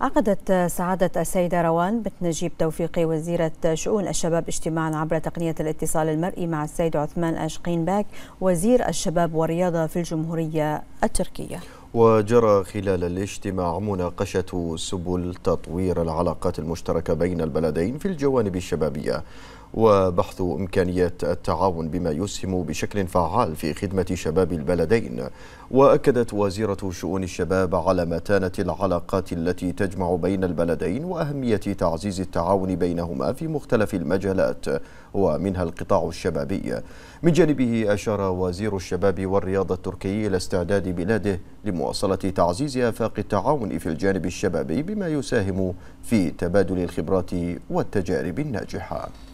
عقدت سعادة السيدة روان بنت نجيب توفيقي وزيرة شؤون الشباب اجتماعا عبر تقنية الاتصال المرئي مع السيد عثمان أشقين باك وزير الشباب والرياضة في الجمهورية التركية وجرى خلال الاجتماع مناقشة سبل تطوير العلاقات المشتركة بين البلدين في الجوانب الشبابية وبحث إمكانية التعاون بما يسهم بشكل فعال في خدمة شباب البلدين وأكدت وزيرة شؤون الشباب على متانة العلاقات التي تجمع بين البلدين وأهمية تعزيز التعاون بينهما في مختلف المجالات ومنها القطاع الشبابي من جانبه أشار وزير الشباب والرياضة التركي إلى استعداد بلاده لم ومواصلة تعزيز آفاق التعاون في الجانب الشبابي بما يساهم في تبادل الخبرات والتجارب الناجحة